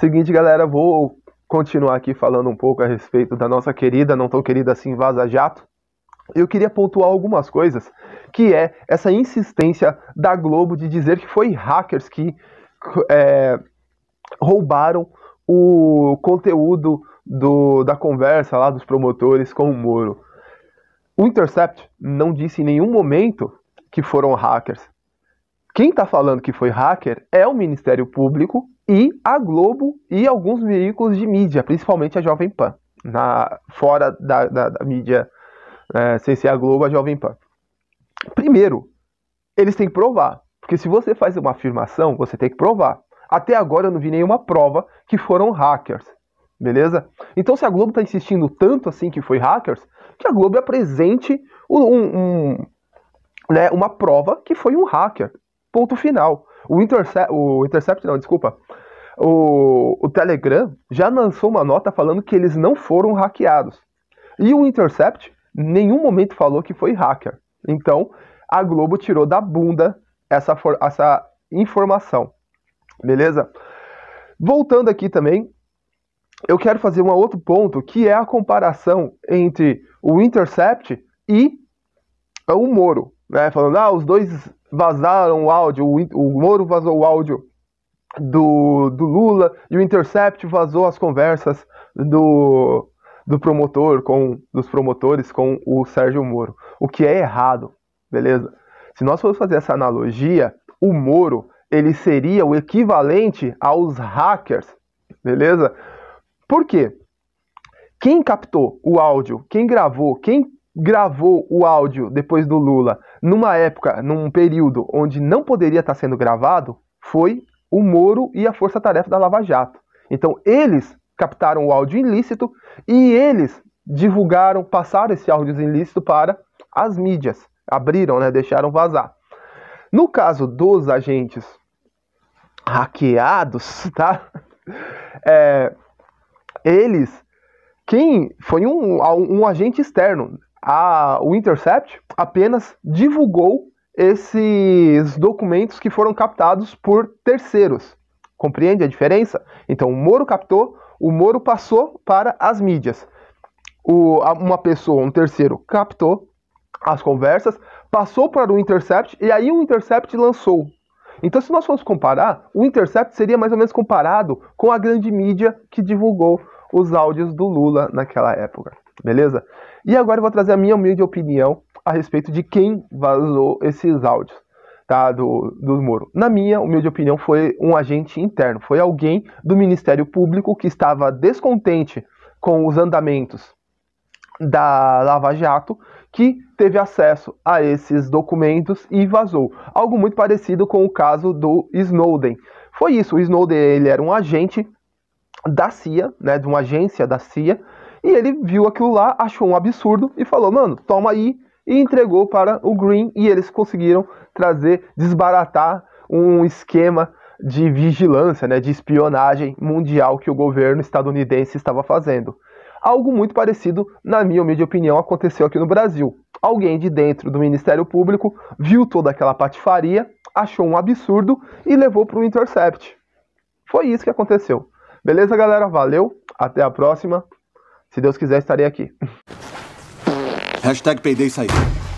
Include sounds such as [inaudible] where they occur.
Seguinte, galera, vou continuar aqui falando um pouco a respeito da nossa querida, não tão querida assim, Vaza Jato. Eu queria pontuar algumas coisas, que é essa insistência da Globo de dizer que foi hackers que é, roubaram o conteúdo do, da conversa lá dos promotores com o Moro. O Intercept não disse em nenhum momento que foram hackers. Quem está falando que foi hacker é o Ministério Público e a Globo e alguns veículos de mídia, principalmente a Jovem Pan, na, fora da, da, da mídia é, sem ser a Globo, a Jovem Pan. Primeiro, eles têm que provar, porque se você faz uma afirmação, você tem que provar. Até agora eu não vi nenhuma prova que foram hackers, beleza? Então se a Globo está insistindo tanto assim que foi hackers, que a Globo apresente um, um, né, uma prova que foi um hacker. Ponto final. O Intercept, o Intercept não, desculpa. O, o Telegram já lançou uma nota falando que eles não foram hackeados. E o Intercept, em nenhum momento falou que foi hacker. Então, a Globo tirou da bunda essa, for, essa informação. Beleza? Voltando aqui também, eu quero fazer um outro ponto que é a comparação entre o Intercept e o Moro né? Falando, ah, os dois vazaram o áudio, o, o Moro vazou o áudio do, do Lula e o Intercept vazou as conversas do, do promotor com dos promotores com o Sérgio Moro, o que é errado, beleza? Se nós formos fazer essa analogia, o Moro ele seria o equivalente aos hackers, beleza? Por quê? Quem captou o áudio, quem gravou, quem gravou o áudio depois do Lula numa época, num período onde não poderia estar sendo gravado, foi o Moro e a Força Tarefa da Lava Jato. Então eles captaram o áudio ilícito e eles divulgaram, passaram esse áudio ilícito para as mídias. Abriram, né, deixaram vazar. No caso dos agentes hackeados, [laughs] tá? É, eles quem foi um, um agente externo a, o Intercept apenas divulgou esses documentos que foram captados por terceiros. Compreende a diferença? Então, o Moro captou, o Moro passou para as mídias. O, uma pessoa, um terceiro, captou as conversas, passou para o Intercept e aí o Intercept lançou. Então, se nós formos comparar, o Intercept seria mais ou menos comparado com a grande mídia que divulgou os áudios do Lula naquela época. Beleza? E agora eu vou trazer a minha humilde opinião a respeito de quem vazou esses áudios, tá? Do, do Moro. Na minha humilde opinião, foi um agente interno, foi alguém do Ministério Público que estava descontente com os andamentos da Lava Jato que teve acesso a esses documentos e vazou. Algo muito parecido com o caso do Snowden. Foi isso, o Snowden ele era um agente da CIA, né, de uma agência da CIA, e ele viu aquilo lá, achou um absurdo e falou: mano, toma aí. E entregou para o Green. E eles conseguiram trazer, desbaratar um esquema de vigilância, né, de espionagem mundial que o governo estadunidense estava fazendo. Algo muito parecido, na minha humilde opinião, aconteceu aqui no Brasil. Alguém de dentro do Ministério Público viu toda aquela patifaria, achou um absurdo e levou para o Intercept. Foi isso que aconteceu. Beleza, galera? Valeu, até a próxima. Se Deus quiser, estarei aqui. Hashtag peidei sair.